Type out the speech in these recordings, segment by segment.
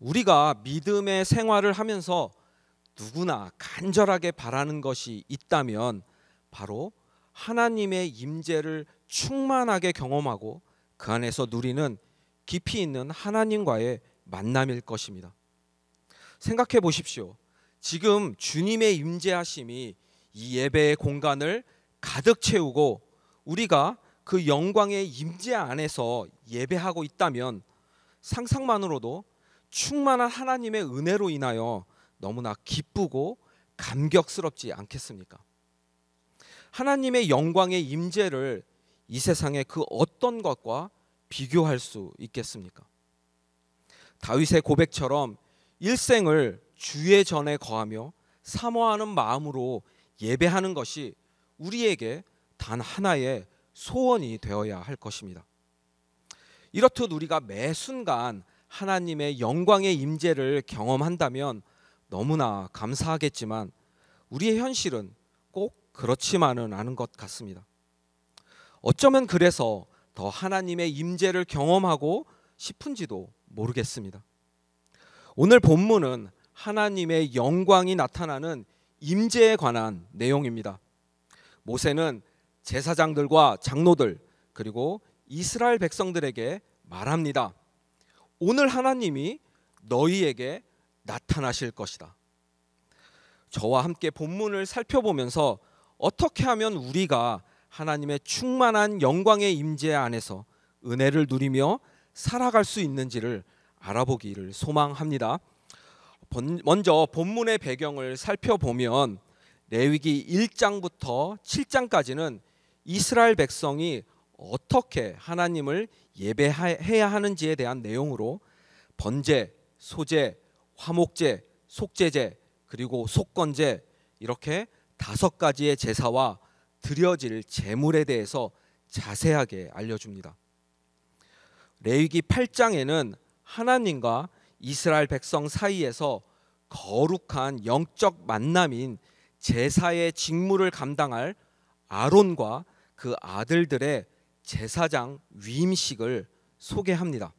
우리가 믿음의 생활을 하면서 누구나 간절하게 바라는 것이 있다면 바로 하나님의 임재를 충만하게 경험하고 그 안에서 누리는 깊이 있는 하나님과의 만남일 것입니다. 생각해 보십시오. 지금 주님의 임재하심이 이 예배의 공간을 가득 채우고 우리가 그 영광의 임재 안에서 예배하고 있다면 상상만으로도 충만한 하나님의 은혜로 인하여 너무나 기쁘고 감격스럽지 않겠습니까? 하나님의 영광의 임재를 이 세상의 그 어떤 것과 비교할 수 있겠습니까? 다윗의 고백처럼 일생을 주의 전에 거하며 사모하는 마음으로 예배하는 것이 우리에게 단 하나의 소원이 되어야 할 것입니다. 이렇듯 우리가 매 순간 하나님의 영광의 임재를 경험한다면 너무나 감사하겠지만 우리의 현실은 꼭 그렇지만은 않은 것 같습니다. 어쩌면 그래서 더 하나님의 임재를 경험하고 싶은지도 모르겠습니다. 오늘 본문은 하나님의 영광이 나타나는 임재에 관한 내용입니다. 모세는 제사장들과 장로들 그리고 이스라엘 백성들에게 말합니다. 오늘 하나님이 너희에게 나타나실 것이다. 저와 함께 본문을 살펴보면서 어떻게 하면 우리가 하나님의 충만한 영광의 임재 안에서 은혜를 누리며 살아갈 수 있는지를 알아보기를 소망합니다. 먼저 본문의 배경을 살펴보면 레위기 1장부터 7장까지는 이스라엘 백성이 어떻게 하나님을 예배해야 하는지에 대한 내용으로 번제, 소제, 화목제, 속제제, 그리고 속건제 이렇게 다섯 가지의 제사와 드려질 제물에 대해서 자세하게 알려줍니다. 레위기 8장에는 하나님과 이스라엘 백성 사이에서 거룩한 영적 만남인 제사의 직무를 감당할 아론과 그 아들들의 제사장 위임식을 소개합니다.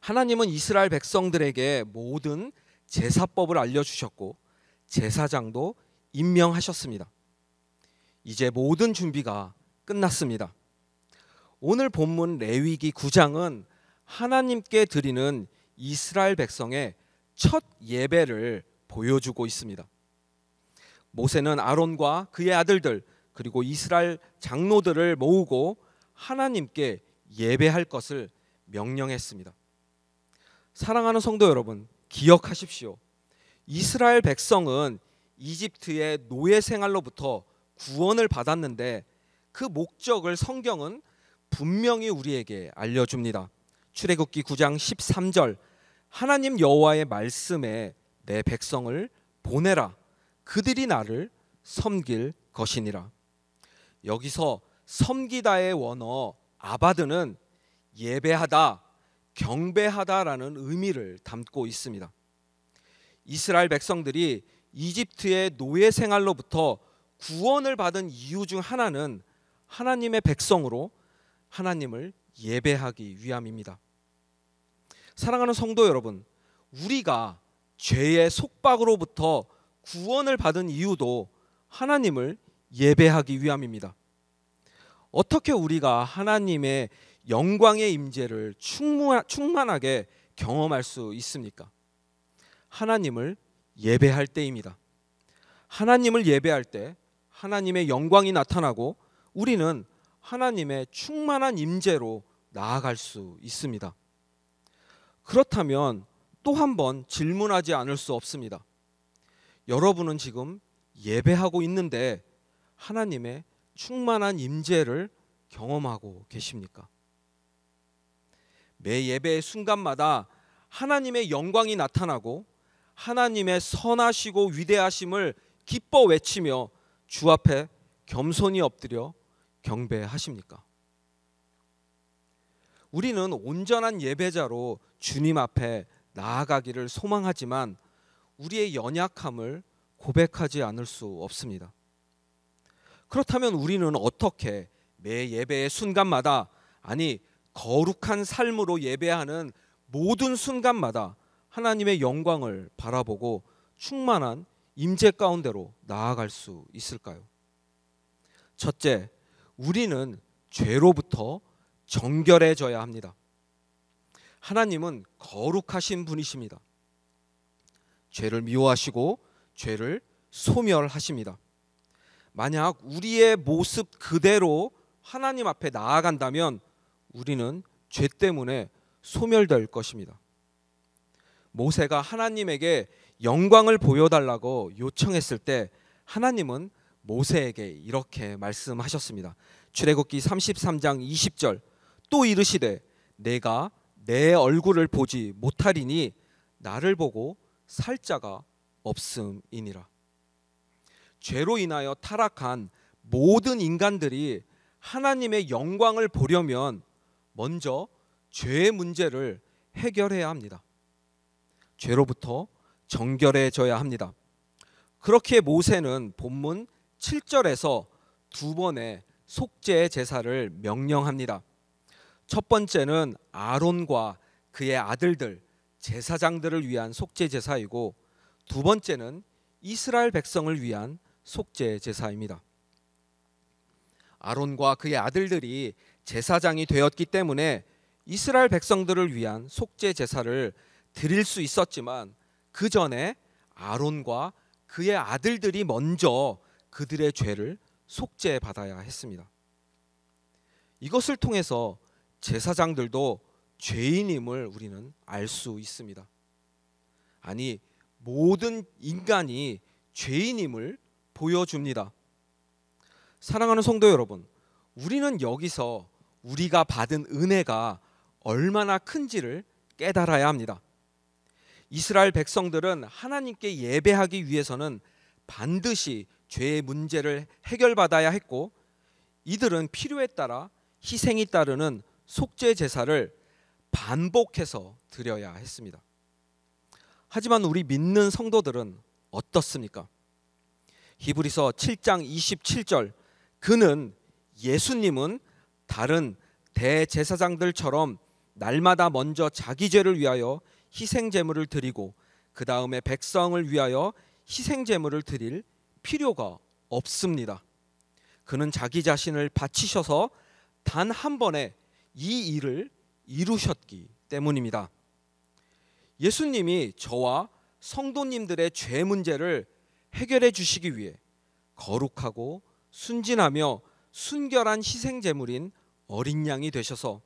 하나님은 이스라엘 백성들에게 모든 제사법을 알려주셨고 제사장도 임명하셨습니다. 이제 모든 준비가 끝났습니다. 오늘 본문 레위기 9장은 하나님께 드리는 이스라엘 백성의 첫 예배를 보여주고 있습니다. 모세는 아론과 그의 아들들 그리고 이스라엘 장로들을 모으고 하나님께 예배할 것을 명령했습니다. 사랑하는 성도 여러분, 기억하십시오. 이스라엘 백성은 이집트의 노예 생활로부터 구원을 받았는데 그 목적을 성경은 분명히 우리에게 알려줍니다. 출애굽기 9장 13절 하나님 여호와의 말씀에 내 백성을 보내라 그들이 나를 섬길 것이니라. 여기서 섬기다의 원어 아바드는 예배하다, 경배하다라는 의미를 담고 있습니다. 이스라엘 백성들이 이집트의 노예 생활로부터 구원을 받은 이유 중 하나는 하나님의 백성으로 하나님을 예배하기 위함입니다. 사랑하는 성도 여러분, 우리가 죄의 속박으로부터 구원을 받은 이유도 하나님을 예배하기 위함입니다. 어떻게 우리가 하나님의 영광의 임재를 충만하게 경험할 수 있습니까? 하나님을 예배할 때입니다. 하나님을 예배할 때 하나님의 영광이 나타나고 우리는 하나님의 충만한 임재로 나아갈 수 있습니다. 그렇다면 또 한 번 질문하지 않을 수 없습니다. 여러분은 지금 예배하고 있는데 하나님의 충만한 임재를 경험하고 계십니까? 매 예배의 순간마다 하나님의 영광이 나타나고 하나님의 선하시고 위대하심을 기뻐 외치며 주 앞에 겸손히 엎드려 경배하십니까? 우리는 온전한 예배자로 주님 앞에 나아가기를 소망하지만 우리의 연약함을 고백하지 않을 수 없습니다. 그렇다면 우리는 어떻게 매 예배의 순간마다 아니 거룩한 삶으로 예배하는 모든 순간마다 하나님의 영광을 바라보고 충만한 임재 가운데로 나아갈 수 있을까요? 첫째, 우리는 죄로부터 정결해져야 합니다. 하나님은 거룩하신 분이십니다. 죄를 미워하시고 죄를 소멸하십니다. 만약 우리의 모습 그대로 하나님 앞에 나아간다면 우리는 죄 때문에 소멸될 것입니다. 모세가 하나님에게 영광을 보여달라고 요청했을 때 하나님은 모세에게 이렇게 말씀하셨습니다. 출애굽기 33장 20절 또 이르시되 내가 내 얼굴을 보지 못하리니 나를 보고 살자가 없음이니라. 죄로 인하여 타락한 모든 인간들이 하나님의 영광을 보려면 먼저 죄의 문제를 해결해야 합니다. 죄로부터 정결해져야 합니다. 그렇게 모세는 본문 7절에서 두 번의 속죄 제사를 명령합니다. 첫 번째는 아론과 그의 아들들 제사장들을 위한 속죄 제사이고 두 번째는 이스라엘 백성을 위한 속죄 제사입니다. 아론과 그의 아들들이 제사장이 되었기 때문에 이스라엘 백성들을 위한 속죄 제사를 드릴 수 있었지만 그 전에 아론과 그의 아들들이 먼저 그들의 죄를 속죄받아야 했습니다. 이것을 통해서 제사장들도 죄인임을 우리는 알 수 있습니다. 아니 모든 인간이 죄인임을 보여줍니다. 사랑하는 성도 여러분, 우리는 여기서 우리가 받은 은혜가 얼마나 큰지를 깨달아야 합니다. 이스라엘 백성들은 하나님께 예배하기 위해서는 반드시 죄의 문제를 해결받아야 했고 이들은 필요에 따라 희생이 따르는 속죄 제사를 반복해서 드려야 했습니다. 하지만 우리 믿는 성도들은 어떻습니까? 히브리서 7장 27절 그는 예수님은 다른 대제사장들처럼 날마다 먼저 자기 죄를 위하여 희생 제물을 드리고 그 다음에 백성을 위하여 희생 제물을 드릴 필요가 없습니다. 그는 자기 자신을 바치셔서 단 한 번에 이 일을 이루셨기 때문입니다. 예수님이 저와 성도님들의 죄 문제를 해결해 주시기 위해 거룩하고 순진하며 순결한 희생 제물인 어린 양이 되셔서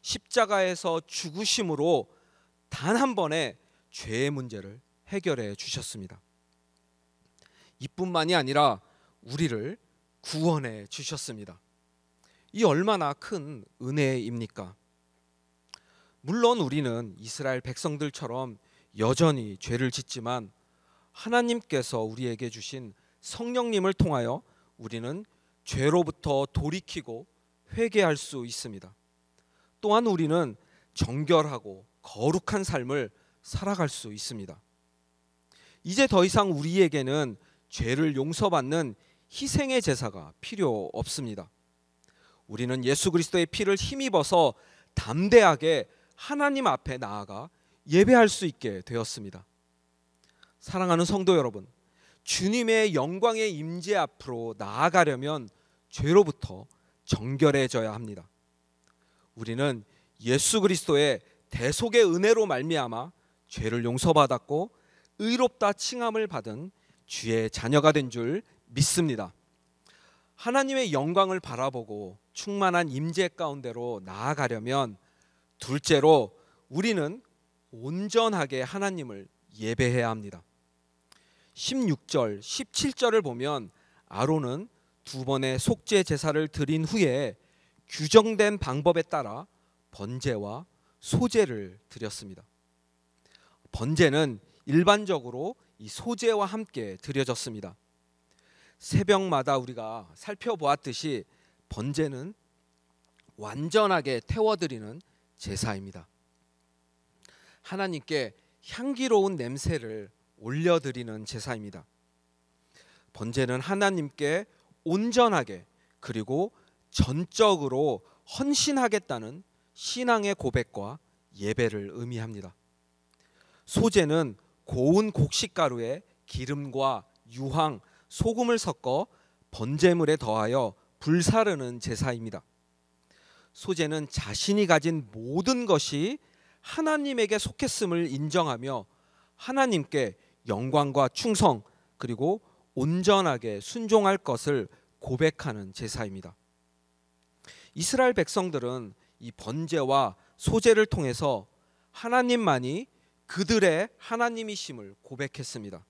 십자가에서 죽으심으로 단 한 번의 죄의 문제를 해결해 주셨습니다. 이뿐만이 아니라 우리를 구원해 주셨습니다. 이 얼마나 큰 은혜입니까? 물론 우리는 이스라엘 백성들처럼 여전히 죄를 짓지만 하나님께서 우리에게 주신 성령님을 통하여 우리는 죄로부터 돌이키고 회개할 수 있습니다. 또한 우리는 정결하고 거룩한 삶을 살아갈 수 있습니다. 이제 더 이상 우리에게는 죄를 용서받는 희생의 제사가 필요 없습니다. 우리는 예수 그리스도의 피를 힘입어서 담대하게 하나님 앞에 나아가 예배할 수 있게 되었습니다. 사랑하는 성도 여러분, 주님의 영광의 임재 앞으로 나아가려면 죄로부터 정결해져야 합니다. 우리는 예수 그리스도의 대속의 은혜로 말미암아 죄를 용서받았고 의롭다 칭함을 받은 주의 자녀가 된 줄 믿습니다. 하나님의 영광을 바라보고 충만한 임재 가운데로 나아가려면 둘째로 우리는 온전하게 하나님을 예배해야 합니다. 16절, 17절을 보면 아론은 두 번의 속죄 제사를 드린 후에 규정된 방법에 따라 번제와 소제를 드렸습니다. 번제는 일반적으로 이 소제와 함께 드려졌습니다. 새벽마다 우리가 살펴보았듯이 번제는 완전하게 태워드리는 제사입니다. 하나님께 향기로운 냄새를 올려드리는 제사입니다. 번제는 하나님께 온전하게 그리고 전적으로 헌신하겠다는 신앙의 고백과 예배를 의미합니다. 소재는 고운 곡식가루에 기름과 유황, 소금을 섞어 번제물에 더하여 불사르는 제사입니다. 소재는 자신이 가진 모든 것이 하나님에게 속했음을 인정하며 하나님께 영광과 충성 그리고 온전하게 순종할 것을 고백하는 제사입니다. 이스라엘 백성들은 이 번제와 소제를 통해서 하나님만이 그들의 하나님이심을 고백했습니다.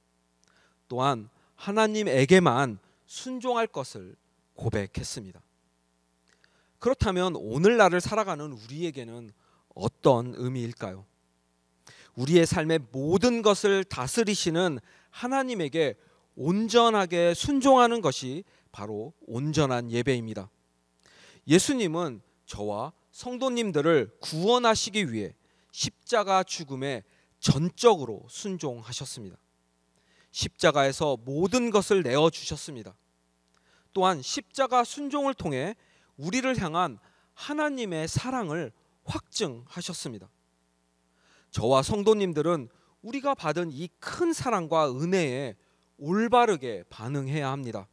또한 하나님에게만 순종할 것을 고백했습니다. 그렇다면 오늘날을 살아가는 우리에게는 어떤 의미일까요? 우리의 삶의 모든 것을 다스리시는 하나님에게 온전하게 순종하는 것이 바로 온전한 예배입니다. 예수님은 저와 성도님들을 구원하시기 위해 십자가 죽음에 전적으로 순종하셨습니다. 십자가에서 모든 것을 내어 주셨습니다. 또한 십자가 순종을 통해 우리를 향한 하나님의 사랑을 확증하셨습니다. 저와 성도님들은 우리가 받은 이 큰 사랑과 은혜에 올바르게 반응해야 합니다.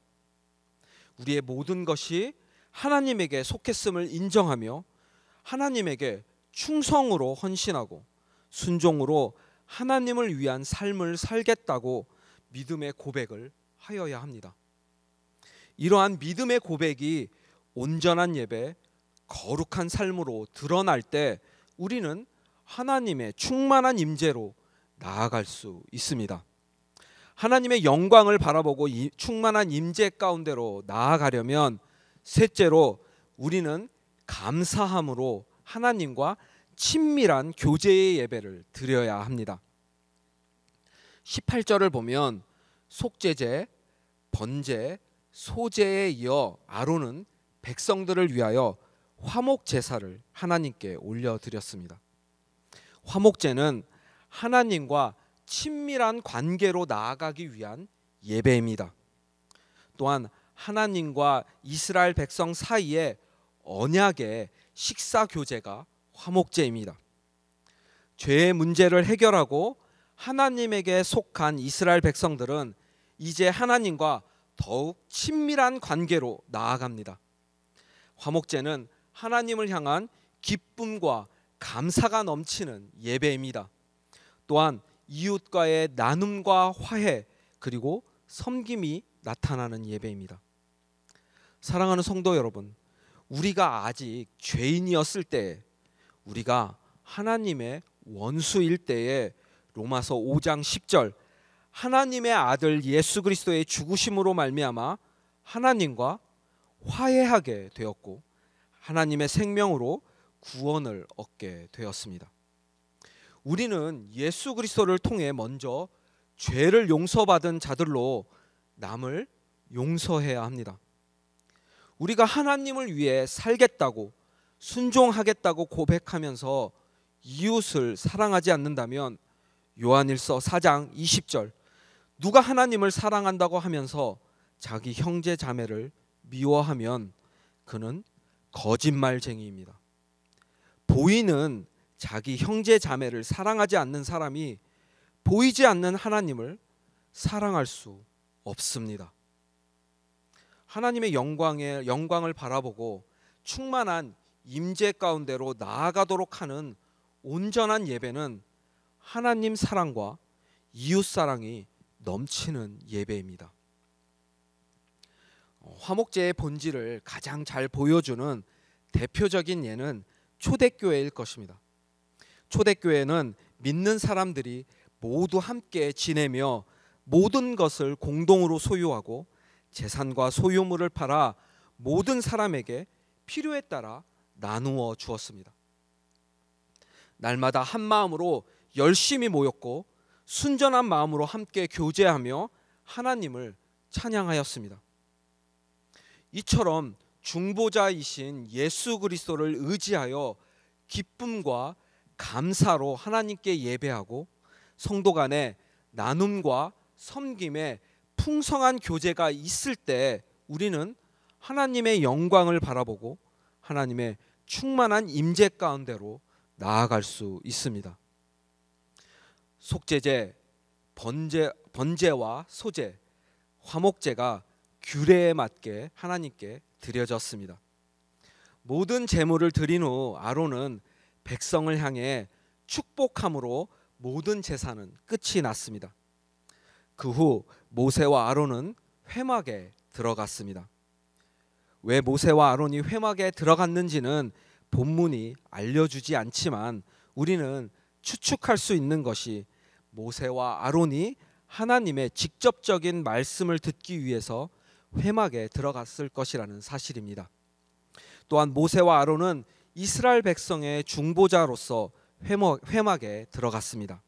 우리의 모든 것이 하나님에게 속했음을 인정하며 하나님에게 충성으로 헌신하고 순종으로 하나님을 위한 삶을 살겠다고 믿음의 고백을 하여야 합니다. 이러한 믿음의 고백이 온전한 예배, 거룩한 삶으로 드러날 때 우리는 하나님의 충만한 임재로 나아갈 수 있습니다. 하나님의 영광을 바라보고 충만한 임재 가운데로 나아가려면 셋째로 우리는 감사함으로 하나님과 친밀한 교제의 예배를 드려야 합니다. 18절을 보면 속죄제, 번제, 소제에 이어 아론은 백성들을 위하여 화목 제사를 하나님께 올려 드렸습니다. 화목제는 하나님과 친밀한 관계로 나아가기 위한 예배입니다. 또한 하나님과 이스라엘 백성 사이에 언약의 식사 교제가 화목제입니다. 죄의 문제를 해결하고 하나님에게 속한 이스라엘 백성들은 이제 하나님과 더욱 친밀한 관계로 나아갑니다. 화목제는 하나님을 향한 기쁨과 감사가 넘치는 예배입니다. 또한 이웃과의 나눔과 화해 그리고 섬김이 나타나는 예배입니다. 사랑하는 성도 여러분, 우리가 아직 죄인이었을 때 우리가 하나님의 원수일 때에 로마서 5장 10절 하나님의 아들 예수 그리스도의 죽으심으로 말미암아 하나님과 화해하게 되었고 하나님의 생명으로 구원을 얻게 되었습니다. 우리는 예수 그리스도를 통해 먼저 죄를 용서받은 자들로 남을 용서해야 합니다. 우리가 하나님을 위해 살겠다고 순종하겠다고 고백하면서 이웃을 사랑하지 않는다면 요한일서 4장 20절 누가 하나님을 사랑한다고 하면서 자기 형제 자매를 미워하면 그는 거짓말쟁이입니다. 보이는 자기 형제 자매를 사랑하지 않는 사람이 보이지 않는 하나님을 사랑할 수 없습니다. 하나님의 영광에 영광을 바라보고 충만한 임재 가운데로 나아가도록 하는 온전한 예배는 하나님 사랑과 이웃 사랑이 넘치는 예배입니다. 화목제의 본질을 가장 잘 보여주는 대표적인 예는 초대교회일 것입니다. 초대교회는 믿는 사람들이 모두 함께 지내며 모든 것을 공동으로 소유하고 재산과 소유물을 팔아 모든 사람에게 필요에 따라 나누어 주었습니다. 날마다 한 마음으로 열심히 모였고 순전한 마음으로 함께 교제하며 하나님을 찬양하였습니다. 이처럼 중보자이신 예수 그리스도를 의지하여 기쁨과 감사로 하나님께 예배하고 성도 간에 나눔과 섬김에 풍성한 교제가 있을 때 우리는 하나님의 영광을 바라보고 하나님의 충만한 임재 가운데로 나아갈 수 있습니다. 속죄제, 번제, 번제와 소제, 화목제가 규례에 맞게 하나님께 드려졌습니다. 모든 제물을 드린 후 아론은 백성을 향해 축복함으로 모든 제사는 끝이 났습니다. 그 후 모세와 아론은 회막에 들어갔습니다. 왜 모세와 아론이 회막에 들어갔는지는 본문이 알려주지 않지만 우리는 추측할 수 있는 것이 모세와 아론이 하나님의 직접적인 말씀을 듣기 위해서 회막에 들어갔을 것이라는 사실입니다. 또한 모세와 아론은 이스라엘 백성의 중보자로서 회막에 들어갔습니다.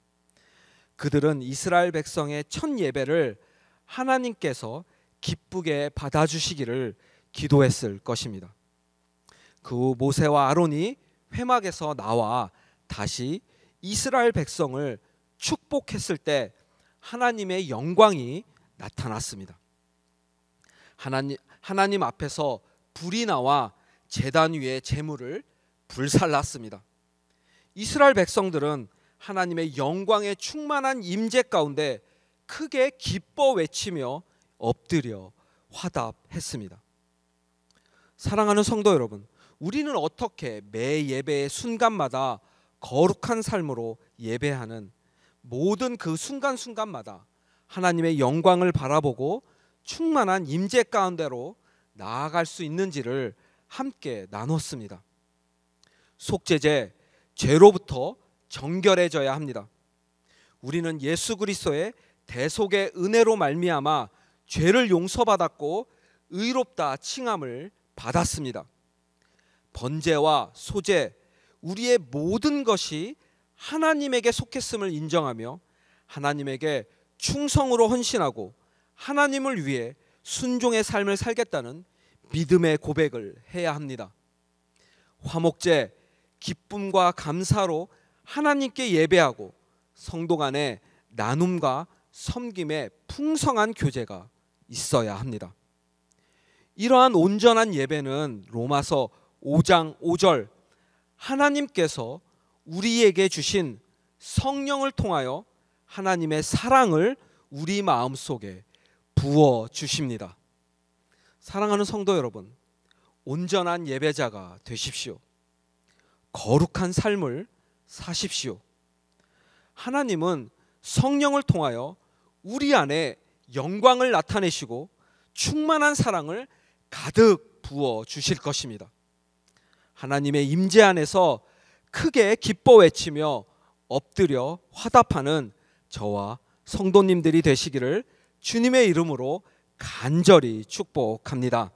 그들은 이스라엘 백성의 첫 예배를 하나님께서 기쁘게 받아주시기를 기도했을 것입니다. 그 모세와 아론이 회막에서 나와 다시 이스라엘 백성을 축복했을 때 하나님의 영광이 나타났습니다. 하나님 하나님 앞에서 불이 나와 제단 위에 제물을 불살랐습니다. 이스라엘 백성들은 하나님의 영광에 충만한 임재 가운데 크게 기뻐 외치며 엎드려 화답했습니다. 사랑하는 성도 여러분, 우리는 어떻게 매 예배의 순간마다 거룩한 삶으로 예배하는 모든 그 순간순간마다 하나님의 영광을 바라보고 충만한 임재 가운데로 나아갈 수 있는지를 함께 나눴습니다. 속죄제 죄로부터 정결해져야 합니다. 우리는 예수 그리스도의 대속의 은혜로 말미암아 죄를 용서받았고 의롭다 칭함을 받았습니다. 번제와 소제 우리의 모든 것이 하나님에게 속했음을 인정하며 하나님에게 충성으로 헌신하고 하나님을 위해 순종의 삶을 살겠다는 믿음의 고백을 해야 합니다. 화목제 기쁨과 감사로 하나님께 예배하고 성도 간의 나눔과 섬김의 풍성한 교제가 있어야 합니다. 이러한 온전한 예배는 로마서 5장 5절 하나님께서 우리에게 주신 성령을 통하여 하나님의 사랑을 우리 마음속에 부어 주십니다. 사랑하는 성도 여러분, 온전한 예배자가 되십시오. 거룩한 삶을 사십시오. 하나님은 성령을 통하여 우리 안에 영광을 나타내시고 충만한 사랑을 가득 부어 주실 것입니다. 하나님의 임재 안에서 크게 기뻐 외치며 엎드려 화답하는 저와 성도님들이 되시기를 주님의 이름으로 간절히 축복합니다.